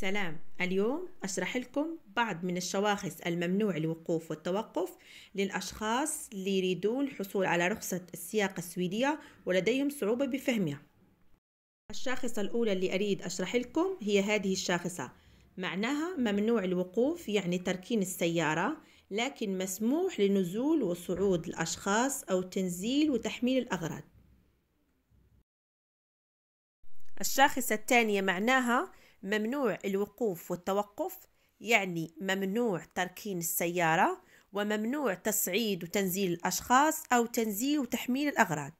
سلام اليوم أشرح لكم بعض من الشواخص الممنوع الوقوف والتوقف للأشخاص اللي يريدون الحصول على رخصة السياقة السويدية ولديهم صعوبة بفهمها الشاخصة الأولى اللي أريد أشرح لكم هي هذه الشاخصة معناها ممنوع الوقوف يعني تركين السيارة لكن مسموح لنزول وصعود الأشخاص أو تنزيل وتحميل الأغراض الشاخصة الثانية معناها ممنوع الوقوف والتوقف يعني ممنوع تركين السيارة وممنوع تصعيد وتنزيل الأشخاص أو تنزيل وتحميل الأغراض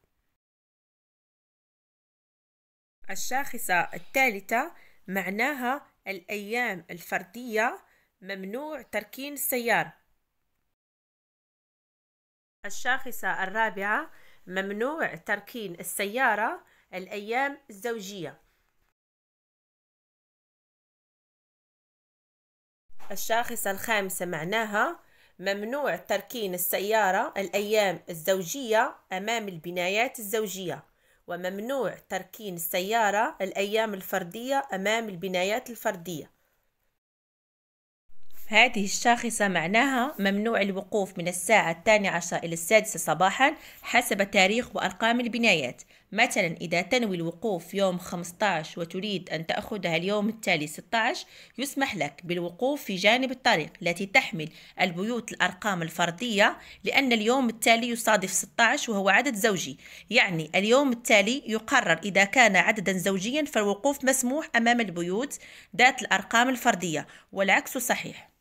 الشاخصة الثالثة معناها الأيام الفردية ممنوع تركين السيارة الشاخصة الرابعة ممنوع تركين السيارة الأيام الزوجية الشاخصة الخامسة معناها ممنوع تركين السيارة الأيام الزوجية أمام البنايات الزوجية وممنوع تركين السيارة الأيام الفردية أمام البنايات الفردية هذه الشاخصة معناها ممنوع الوقوف من الساعة الثانية عشر إلى السادسة صباحا حسب تاريخ وأرقام البنايات مثلا إذا تنوي الوقوف يوم 15 وتريد أن تأخذها اليوم التالي 16 يسمح لك بالوقوف في جانب الطريق التي تحمل البيوت الأرقام الفردية لأن اليوم التالي يصادف 16 وهو عدد زوجي يعني اليوم التالي يقرر إذا كان عددا زوجيا فالوقوف مسموح أمام البيوت ذات الأرقام الفردية والعكس صحيح